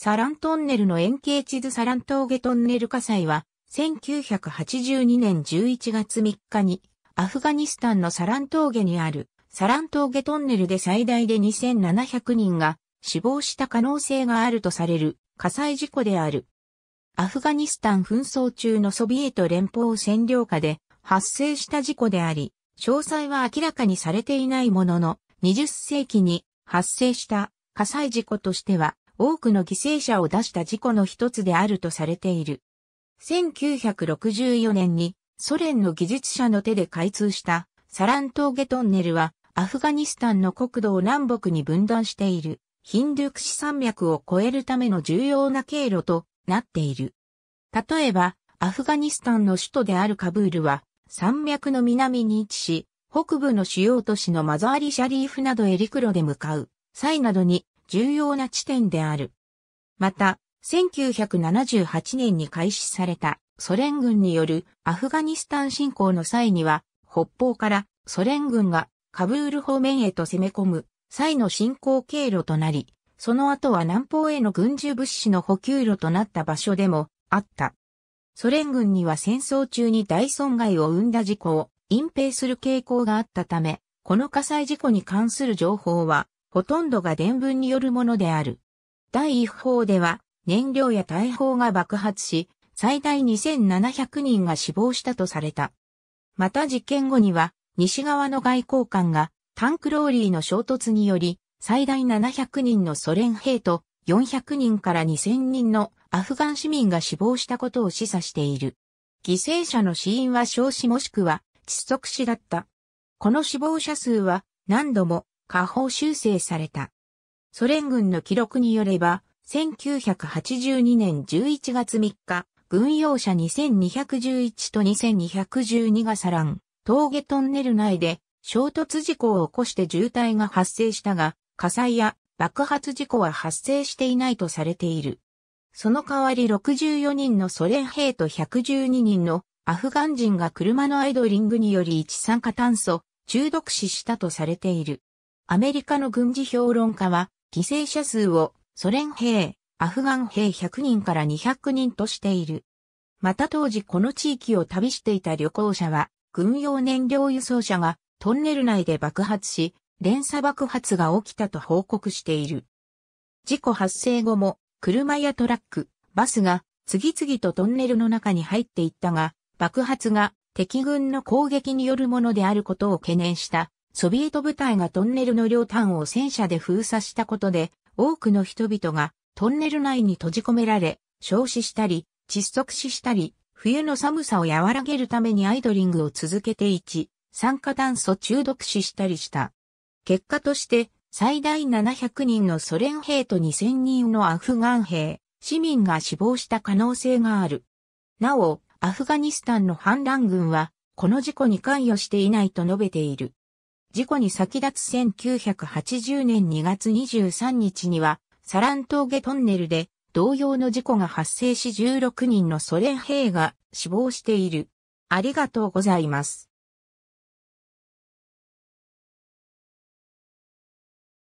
サラントンネルの円形地図サラン峠トンネル火災は、1982年11月3日に、アフガニスタンのサラン峠にある、サラン峠トンネルで最大で2700人が死亡した可能性があるとされる火災事故である。アフガニスタン紛争中のソビエト連邦占領下で発生した事故であり、詳細は明らかにされていないものの、20世紀に発生した火災事故としては多くの犠牲者を出した事故の一つであるとされている。1964年にソ連の技術者の手で開通したサラン峠トンネルはアフガニスタンの国土を南北に分断しているヒンドゥクシ山脈を越えるための重要な経路となっている。例えば、アフガニスタンの首都であるカブールは山脈の南に位置し、北部の主要都市のマザーリ・シャリーフなどへ陸路で向かう際などに重要な地点である。また、1978年に開始されたソ連軍によるアフガニスタン侵攻の際には、北方からソ連軍がカブール方面へと攻め込む際の進行経路となり、その後は南方への軍需物資の補給路となった場所でもあった。ソ連軍には戦争中に大損害を生んだ事故を隠蔽する傾向があったため、この火災事故に関する情報はほとんどが伝聞によるものである。第一報では、燃料や大砲が爆発し、最大2700人が死亡したとされた。また事件後には、西側の外交官がタンクローリーの衝突により、最大700人のソ連兵と400人から2000人のアフガン市民が死亡したことを示唆している。犠牲者の死因は少子もしくは窒息死だった。この死亡者数は何度も下方修正された。ソ連軍の記録によれば、1982年11月3日、軍用車2211と2212がサラン、峠トンネル内で衝突事故を起こして渋滞が発生したが、火災や爆発事故は発生していないとされている。その代わり64人のソ連兵と112人のアフガン人が車のアイドリングにより一酸化炭素中毒死したとされている。アメリカの軍事評論家は、犠牲者数をソ連兵、アフガン兵100人から200人としている。また当時この地域を旅していた旅行者は、軍用燃料輸送車がトンネル内で爆発し、連鎖爆発が起きたと報告している。事故発生後も、車やトラック、バスが次々とトンネルの中に入っていったが、爆発が敵軍の攻撃によるものであることを懸念したソビエト部隊がトンネルの両端を戦車で封鎖したことで、多くの人々がトンネル内に閉じ込められ、焼死したり、窒息死したり、冬の寒さを和らげるためにアイドリングを続けて1、酸化炭素中毒死したりした。結果として、最大700人のソ連兵と2000人のアフガン兵、市民が死亡した可能性がある。なお、アフガニスタンの反乱軍は、この事故に関与していないと述べている。事故に先立つ1980年2月23日には、サラン峠トンネルで同様の事故が発生し16人のソ連兵が死亡している。ありがとうございます。